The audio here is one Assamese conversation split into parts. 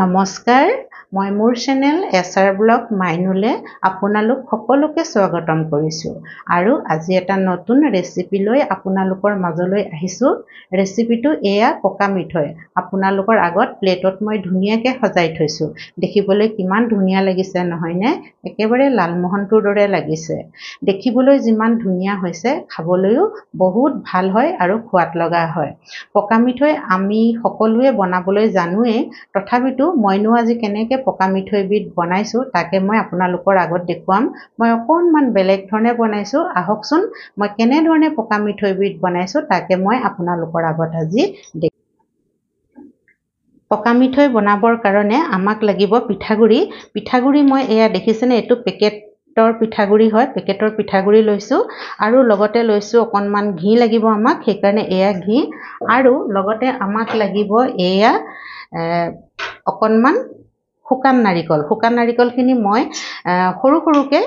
নমস্কাৰ মই মোৰ চেনেল এছ আৰ ব্লগ মাইনুলে আপোনালোক সকলোকে স্বাগতম কৰিছোঁ আৰু আজি এটা নতুন ৰেচিপি লৈ আপোনালোকৰ মাজলৈ আহিছোঁ ৰেচিপিটো এয়া পকা মিঠৈ আপোনালোকৰ আগত প্লেটত মই ধুনীয়াকৈ সজাই থৈছোঁ দেখিবলৈ কিমান ধুনীয়া লাগিছে নহয়নে একেবাৰে লালমোহনটোৰ দৰে লাগিছে দেখিবলৈ যিমান ধুনীয়া হৈছে খাবলৈও বহুত ভাল হয় আৰু সোৱাদ লগা হয় পকা মিঠৈ আমি সকলোৱে বনাবলৈ জানোৱেই তথাপিতো কিন্তু মইনো আজি কেনেকৈ পকা মিঠৈবিধ বনাইছো তাকে মই আপোনালোকৰ আগত দেখুৱাম মই অকণমান বেলেগ ধৰণে বনাইছোঁ আহকচোন মই কেনেধৰণে পকা মিঠৈবিধ বনাইছো তাকে মই আপোনালোকৰ আগত আজি পকা মিঠৈ বনাবৰ কাৰণে আমাক লাগিব পিঠাগুড়ি পিঠাগুড়ি মই এয়া দেখিছেনে এইটো পেকেট পেকেটৰ পিঠাগুড়ি হয় পেকেটৰ পিঠাগুড়ি লৈছোঁ আৰু লগতে লৈছোঁ অকণমান ঘি লাগিব আমাক সেইকাৰণে এয়া ঘি আৰু লগতে আমাক লাগিব এয়া অকণমান শুকান নাৰিকল শুকান নাৰিকলখিনি মই সৰু সৰুকৈ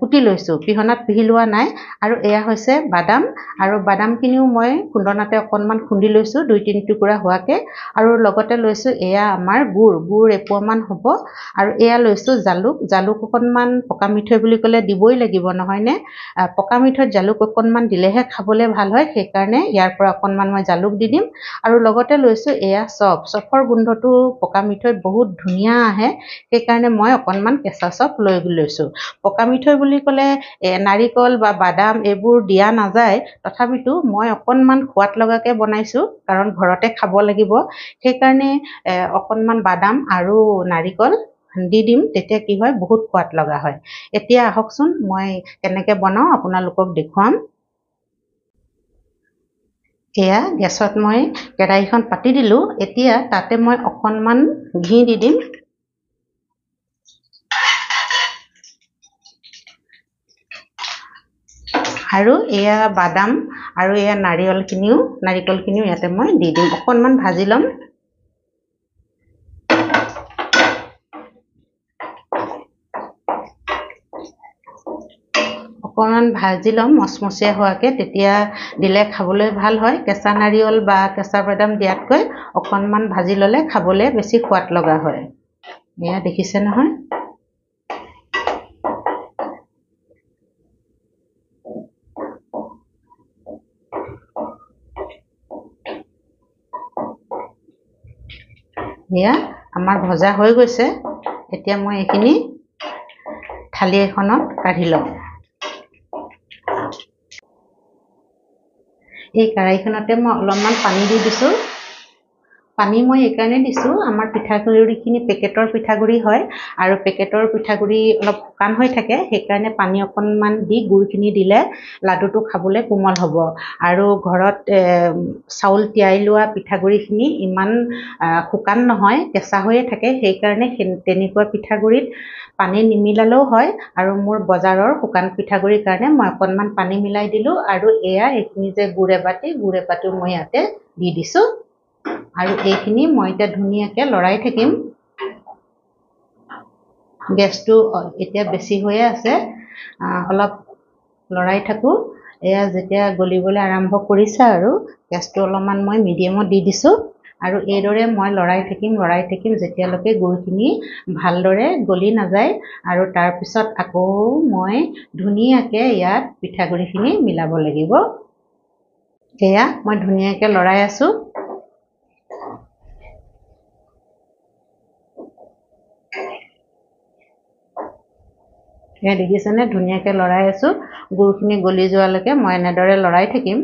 কুটি লৈছোঁ পিহনাত পিহি লোৱা নাই আৰু এয়া হৈছে বাদাম আৰু বাদামখিনিও মই খুন্দনাতে অকণমান খুন্দি লৈছোঁ দুই তিনি টুকুৰা হোৱাকৈ আৰু লগতে লৈছোঁ এয়া আমাৰ গুড় গুড় এপোৱামান হ'ব আৰু এয়া লৈছোঁ জালুক জালুক অকণমান পকা মিঠৈ বুলি ক'লে দিবই লাগিব নহয়নে পকা মিঠৈত জালুক অকণমান দিলেহে খাবলৈ ভাল হয় সেইকাৰণে ইয়াৰ পৰা অকণমান মই জালুক দি দিম আৰু লগতে লৈছোঁ এয়া চপ চপৰ গোন্ধটো পকা মিঠৈত বহুত ধুনীয়া আহে সেইকাৰণে মই অকণমান কেঁচা চপ লৈ লৈছোঁ পকা মিঠৈ বুলি ক'লে নাৰিকল বা বাদাম এইবোৰ দিয়া নাযায় তথাপিতো মই অকণমান সোৱাদ লগাকে বনাইছোঁ কাৰণ ঘৰতে খাব লাগিব সেইকাৰণে অকণমান বাদাম আৰু নাৰিকল দি দিম তেতিয়া কি হয় বহুত সোৱাদ লগা হয় এতিয়া আহকচোন মই কেনেকে বনাওঁ আপোনালোকক দেখুৱাম এয়া গেছত মই কেৰাহীখন পাতি দিলোঁ এতিয়া তাতে মই অকণমান ঘি দি দিম আৰু এয়া বাদাম আৰু এয়া নাৰিকলখিনিও নাৰিকলখিনিও ইয়াতে মই দি দিম অকণমান ভাজি ল'ম অকণমান ভাজি ল'ম মচমচীয়া হোৱাকৈ তেতিয়া দিলে খাবলৈ ভাল হয় কেঁচা নাৰিকল বা কেঁচা বাদাম দিয়াতকৈ অকণমান ভাজি ল'লে খাবলৈ বেছি সোৱাদ লগা হয় এয়া দেখিছে নহয় সেয়া আমাৰ ভজা হৈ গৈছে এতিয়া মই এইখিনি থালি এখনত কাঢ়ি লওঁ এই কেৰাহীখনতে মই অলপমান পানী দি দিছোঁ পানী মই এইকাৰণে দিছোঁ আমাৰ পিঠাগুড়িখিনি পেকেটৰ পিঠাগুড়ি হয় আৰু পেকেটৰ পিঠাগুড়ি অলপ শুকান হৈ থাকে সেইকাৰণে পানী অকণমান দি গুড়খিনি দিলে লাডুটো খাবলৈ কোমল হ'ব আৰু ঘৰত চাউল তিয়াই লোৱা পিঠাগুড়িখিনি ইমান শুকান নহয় কেঁচা হৈয়ে থাকে সেইকাৰণে তেনেকুৱা পিঠাগুড়িত পানী নিমিলালেও হয় আৰু মোৰ বজাৰৰ শুকান পিঠাগুড়িৰ কাৰণে মই অকণমান পানী মিলাই দিলোঁ আৰু এয়া এইখিনি যে গুড় এবাটি গুড় এবাটিও মই ইয়াতে দি দিছোঁ আৰু এইখিনি মই এতিয়া ধুনীয়াকে লৰাই থাকিম গেছটো এতিয়া বেছি হৈয়ে আছে অলপ লৰাই থাকোঁ এয়া যেতিয়া গলিবলৈ আৰম্ভ কৰিছে আৰু গেছটো অলপমান মই মিডিয়ামত দি দিছোঁ আৰু এইদৰে মই লৰাই থাকিম লৰাই থাকিম যেতিয়ালৈকে গুৰখিনি ভালদৰে গলি নাযায় আৰু তাৰপিছত আকৌ মই ধুনীয়াকৈ ইয়াত পিঠাগুড়িখিনি মিলাব লাগিব এয়া মই ধুনীয়াকৈ লৰাই আছোঁ সেয়া দেখিছেনে ধুনীয়াকে লৰাই আছোঁ গুৰখিনি গলি যোৱালৈকে মই এনেদৰে লৰাই থাকিম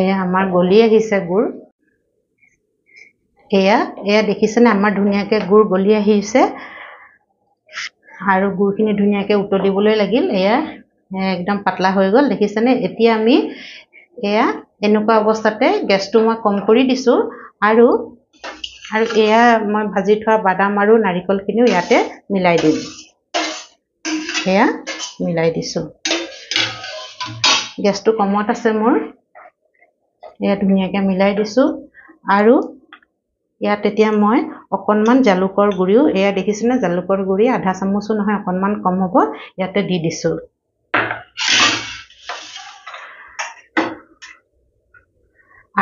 এয়া আমাৰ গলি আহিছে গুৰ এয়া এয়া দেখিছেনে আমাৰ ধুনীয়াকে গুৰ গলি আহিছে আৰু গুৰখিনি ধুনীয়াকৈ উতলিবলৈ লাগিল এয়া একদম পাতলা হৈ গ'ল দেখিছেনে এতিয়া আমি এয়া এনেকুৱা অৱস্থাতে গেছটো মই কম কৰি দিছোঁ আৰু আৰু এয়া মই ভাজি থোৱা বাদাম আৰু নাৰিকলখিনিও ইয়াতে মিলাই দিম সেয়া মিলাই দিছোঁ গেছটো কমত আছে মোৰ এয়া ধুনীয়াকৈ মিলাই দিছোঁ আৰু ইয়াত এতিয়া মই অকণমান জালুকৰ গুড়িও এয়া দেখিছেনে জালুকৰ গুড়ি আধা চামুচো নহয় অকণমান কম হ'ব ইয়াতে দি দিছোঁ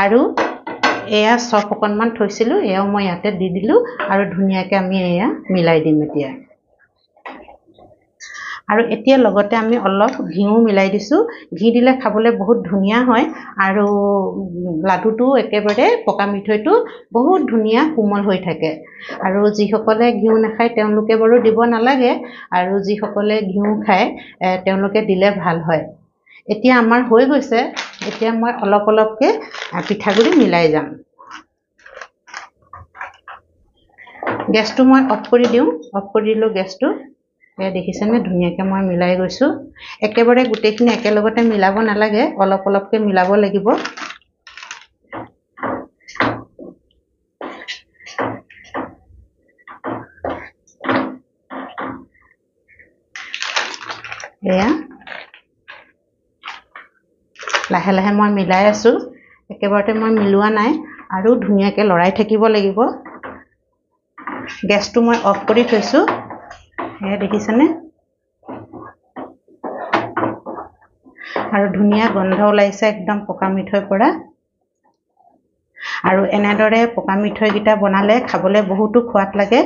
আৰু এয়া চপ অকণমান থৈছিলোঁ এয়াও মই ইয়াতে দি দিলোঁ আৰু ধুনীয়াকৈ আমি এয়া মিলাই দিম এতিয়া আৰু এতিয়া লগতে আমি অলপ ঘিউ মিলাই দিছোঁ ঘি দিলে খাবলৈ বহুত ধুনীয়া হয় আৰু লাডুটো একেবাৰে পকা মিঠৈটো বহুত ধুনীয়া কোমল হৈ থাকে আৰু যিসকলে ঘিউ নাখায় তেওঁলোকে বাৰু দিব নালাগে আৰু যিসকলে ঘিউ খায় তেওঁলোকে দিলে ভাল হয় এতিয়া আমাৰ হৈ গৈছে এতিয়া মই অলপ অলপকৈ পিঠাগুড়ি মিলাই যাম গেছটো মই অফ কৰি দিওঁ অফ কৰি দিলোঁ গেছটো দেখিছেনে ধুনীয়াকৈ মই মিলাই গৈছোঁ একেবাৰে গোটেইখিনি একেলগতে মিলাব নালাগে অলপ অলপকৈ মিলাব লাগিব এয়া লাহে লাহে মই মিলাই আছোঁ একেবাৰতে মই মিলোৱা নাই আৰু ধুনীয়াকৈ লৰাই থাকিব লাগিব গেছটো মই অফ কৰি থৈছোঁ এয়া দেখিছেনে আৰু ধুনীয়া গন্ধ ওলাইছে একদম পকা মিঠৈৰ পৰা আৰু এনেদৰে পকা মিঠৈকেইটা বনালে খাবলৈ বহুতো সোৱাদ লাগে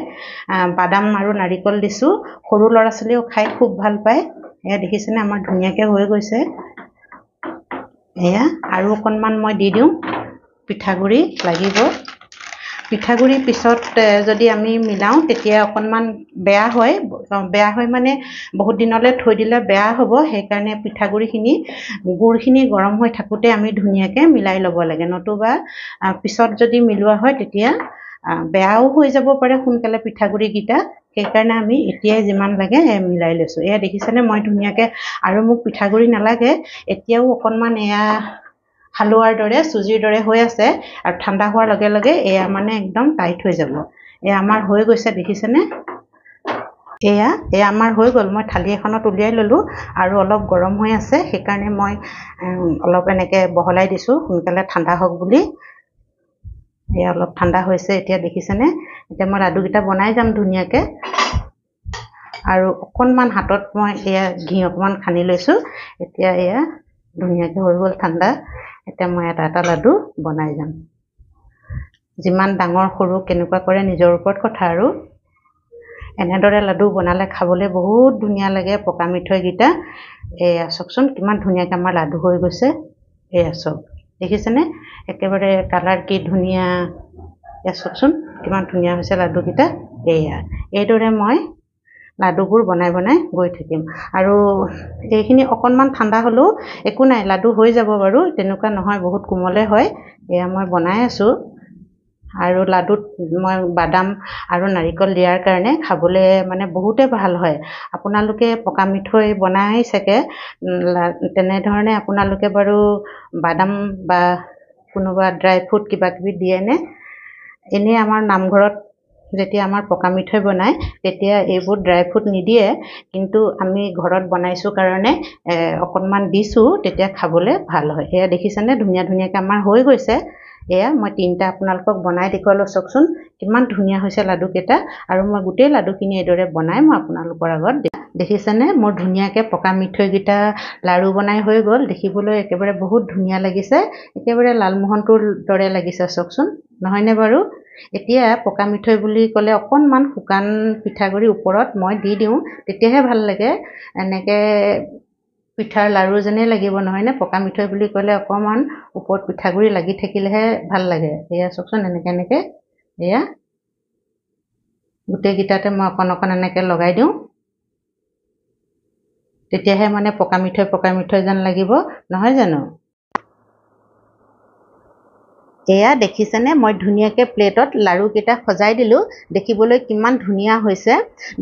বাদাম আৰু নাৰিকল দিছোঁ সৰু ল'ৰা ছোৱালীয়েও খাই খুব ভাল পায় এয়া দেখিছেনে আমাৰ ধুনীয়াকৈ হৈ গৈছে এয়া আৰু অকণমান মই দি দিওঁ পিঠাগুড়ি লাগিব পিঠাগুড়ি পিছত যদি আমি মিলাওঁ তেতিয়া অকণমান বেয়া হয় বেয়া হয় মানে বহুত দিনলৈ থৈ দিলে বেয়া হ'ব সেইকাৰণে পিঠাগুড়িখিনি গুড়খিনি গৰম হৈ থাকোঁতে আমি ধুনীয়াকৈ মিলাই ল'ব লাগে নতুবা পিছত যদি মিলোৱা হয় তেতিয়া বেয়াও হৈ যাব পাৰে সোনকালে পিঠাগুড়িকেইটা সেইকাৰণে আমি এতিয়াই যিমান লাগে মিলাই লৈছোঁ এয়া দেখিছেনে মই ধুনীয়াকৈ আৰু মোক পিঠাগুড়ি নালাগে এতিয়াও অকণমান এয়া হালোৱাৰ দৰে চুজিৰ দৰে হৈ আছে আৰু ঠাণ্ডা হোৱাৰ লগে লগে এয়া মানে একদম টাইট হৈ যাব এয়া আমাৰ হৈ গৈছে দেখিছেনে এয়া এয়া আমাৰ হৈ গ'ল মই থালি এখনত উলিয়াই ল'লোঁ আৰু অলপ গৰম হৈ আছে সেইকাৰণে মই অলপ এনেকৈ বহলাই দিছোঁ সোনকালে ঠাণ্ডা হওক বুলি এয়া অলপ ঠাণ্ডা হৈছে এতিয়া দেখিছেনে এতিয়া মই লাডুকেইটা বনাই যাম ধুনীয়াকৈ আৰু অকণমান হাতত মই এয়া ঘি অকণমান সানি লৈছোঁ এতিয়া এয়া ধুনীয়াকৈ হৈ গ'ল ঠাণ্ডা এতিয়া মই এটা এটা লাডু বনাই যাম যিমান ডাঙৰ সৰু কেনেকুৱা কৰে নিজৰ ওপৰত কথা আৰু এনেদৰে লাডু বনালে খাবলৈ বহুত ধুনীয়া লাগে পকা মিঠৈকেইটা এয়া চাওকচোন কিমান ধুনীয়াকৈ আমাৰ লাডু হৈ গৈছে এয়া চাওক দেখিছেনে একেবাৰে কালাৰ কি ধুনীয়া এয়া চাওকচোন কিমান ধুনীয়া হৈছে লাডুকেইটা এইয়া এইদৰে মই লাডুবোৰ বনাই বনাই গৈ থাকিম আৰু এইখিনি অকণমান ঠাণ্ডা হ'লেও একো নাই লাডু হৈ যাব বাৰু তেনেকুৱা নহয় বহুত কোমলে হয় এয়া মই বনাই আছোঁ আৰু লাডুত মই বাদাম আৰু নাৰিকল দিয়াৰ কাৰণে খাবলৈ মানে বহুতে ভাল হয় আপোনালোকে পকা মিঠৈ বনাই চাগে তেনেধৰণে আপোনালোকে বাৰু বাদাম বা কোনোবা ড্ৰাই ফ্ৰুট কিবাকিবি দিয়েনে এনেই আমাৰ নামঘৰত যেতিয়া আমাৰ পকা মিঠৈ বনায় তেতিয়া এইবোৰ ড্ৰাই ফ্ৰুট নিদিয়ে কিন্তু আমি ঘৰত বনাইছোঁ কাৰণে অকণমান দিছোঁ তেতিয়া খাবলৈ ভাল হয় এয়া দেখিছেনে ধুনীয়া ধুনীয়াকৈ আমাৰ হৈ গৈছে এয়া মই তিনিটা আপোনালোকক বনাই দেখুৱালোঁ চাওকচোন কিমান ধুনীয়া হৈছে লাডুকেইটা আৰু মই গোটেই লাডুখিনি এইদৰে বনাই মই আপোনালোকৰ আগত দেখিছেনে মোৰ ধুনীয়াকৈ পকা মিঠৈকেইটা লাড়ু বনাই হৈ গ'ল দেখিবলৈ একেবাৰে বহুত ধুনীয়া লাগিছে একেবাৰে লালমোহনটোৰ দৰে লাগিছে চাওকচোন নহয়নে বাৰু এতিয়া পকা মিঠৈ বুলি ক'লে অকণমান শুকান পিঠাগুড়ি ওপৰত মই দি দিওঁ তেতিয়াহে ভাল লাগে এনেকৈ পিঠাৰ লাড়ু যেনেই লাগিব নহয়নে পকা মিঠৈ বুলি ক'লে অকণমান ওপৰত পিঠাগুড়ি লাগি থাকিলেহে ভাল লাগে এয়া চাওকচোন এনেকৈ এনেকৈ এয়া গোটেইকেইটাতে মই অকণ অকণ এনেকৈ লগাই দিওঁ তেতিয়াহে মানে পকা মিঠৈ পকা মিঠৈ যেন লাগিব নহয় জানো এয়া দেখিছেনে মই ধুনীয়াকৈ প্লেটত লাড়ুকেইটা সজাই দিলোঁ দেখিবলৈ কিমান ধুনীয়া হৈছে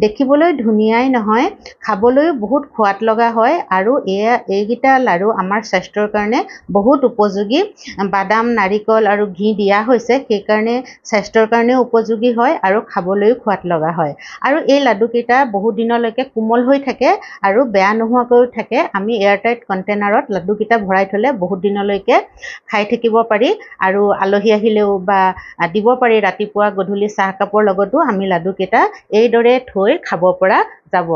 দেখিবলৈ ধুনীয়াই নহয় খাবলৈও বহুত সোৱাদ লগা হয় আৰু এয়া এইকেইটা লাড়ু আমাৰ স্বাস্থ্যৰ কাৰণে বহুত উপযোগী বাদাম নাৰিকল আৰু ঘি দিয়া হৈছে সেইকাৰণে স্বাস্থ্যৰ কাৰণেও উপযোগী হয় আৰু খাবলৈও সোৱাদ লগা হয় আৰু এই লাডুকেইটা বহুত দিনলৈকে কোমল হৈ থাকে আৰু বেয়া নোহোৱাকৈও থাকে আমি এয়াৰটাইট কণ্টেইনাৰত লাডুকেইটা ভৰাই থ'লে বহুত দিনলৈকে খাই থাকিব পাৰি আৰু আলহী আহিলেও বা দিব পাৰি ৰাতিপুৱা গধূলি চাহকাপৰ লগতো আমি লাডুকেইটা এইদৰে থৈ খাব পৰা যাব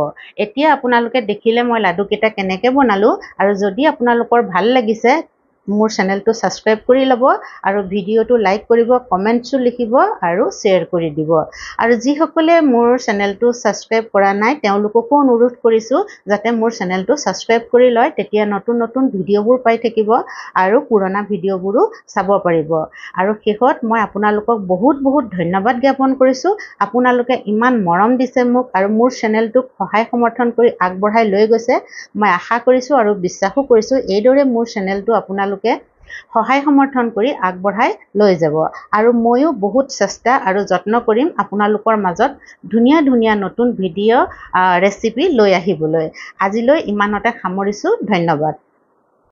এতিয়া আপোনালোকে দেখিলে মই লাডুকেইটা কেনেকৈ বনালোঁ আৰু যদি আপোনালোকৰ ভাল লাগিছে মোৰ চেনেলটো ছাবস্ক্ৰাইব কৰি ল'ব আৰু ভিডিঅ'টো লাইক কৰিব কমেণ্টছো লিখিব আৰু শ্বেয়াৰ কৰি দিব আৰু যিসকলে মোৰ চেনেলটো ছাবস্ক্ৰাইব কৰা নাই তেওঁলোককো অনুৰোধ কৰিছোঁ যাতে মোৰ চেনেলটো ছাবস্ক্ৰাইব কৰি লয় তেতিয়া নতুন নতুন ভিডিঅ'বোৰ পাই থাকিব আৰু পুৰণা ভিডিঅ'বোৰো চাব পাৰিব আৰু শেষত মই আপোনালোকক বহুত বহুত ধন্যবাদ জ্ঞাপন কৰিছোঁ আপোনালোকে ইমান মৰম দিছে মোক আৰু মোৰ চেনেলটোক সহায় সমৰ্থন কৰি আগবঢ়াই লৈ গৈছে মই আশা কৰিছোঁ আৰু বিশ্বাসো কৰিছোঁ এইদৰে মোৰ চেনেলটো আপোনালোক তেওঁলোকে সহায় সমৰ্থন কৰি আগবঢ়াই লৈ যাব আৰু ময়ো বহুত চেষ্টা আৰু যত্ন কৰিম আপোনালোকৰ মাজত ধুনীয়া ধুনীয়া নতুন ভিডিঅ' ৰেচিপি লৈ আহিবলৈ আজিলৈ ইমানতে সামৰিছোঁ ধন্যবাদ